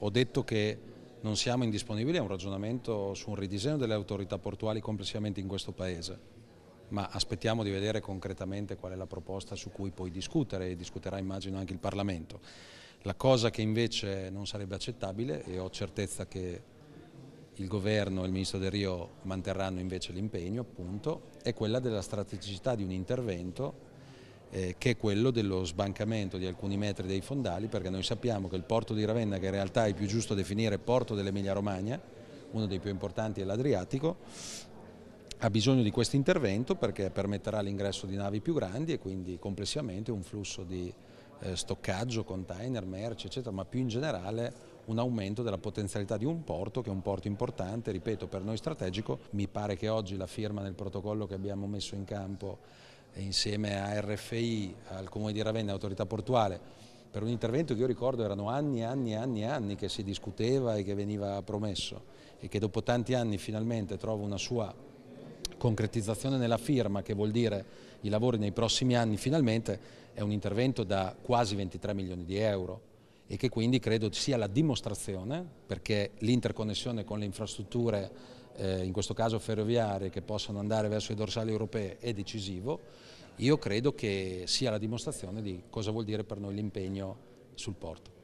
Ho detto che non siamo indisponibili a un ragionamento su un ridisegno delle autorità portuali complessivamente in questo Paese, ma aspettiamo di vedere concretamente qual è la proposta su cui poi discutere e discuterà immagino anche il Parlamento. La cosa che invece non sarebbe accettabile e ho certezza che il governo e il ministro De Rio manterranno invece l'impegno appunto, è quella della strategicità di un intervento eh, che è quello dello sbancamento di alcuni metri dei fondali perché noi sappiamo che il porto di Ravenna che in realtà è più giusto definire porto dell'Emilia Romagna uno dei più importanti è l'Adriatico ha bisogno di questo intervento perché permetterà l'ingresso di navi più grandi e quindi complessivamente un flusso di eh, stoccaggio, container, merci eccetera ma più in generale un aumento della potenzialità di un porto che è un porto importante, ripeto, per noi strategico. Mi pare che oggi la firma nel protocollo che abbiamo messo in campo insieme a RFI, al Comune di Ravenna e all'autorità portuale, per un intervento che io ricordo erano anni e anni e anni e anni che si discuteva e che veniva promesso e che dopo tanti anni finalmente trova una sua concretizzazione nella firma, che vuol dire i lavori nei prossimi anni finalmente, è un intervento da quasi 23 milioni di euro e che quindi credo sia la dimostrazione, perché l'interconnessione con le infrastrutture, eh, in questo caso ferroviarie, che possono andare verso i dorsali europei è decisivo, io credo che sia la dimostrazione di cosa vuol dire per noi l'impegno sul porto.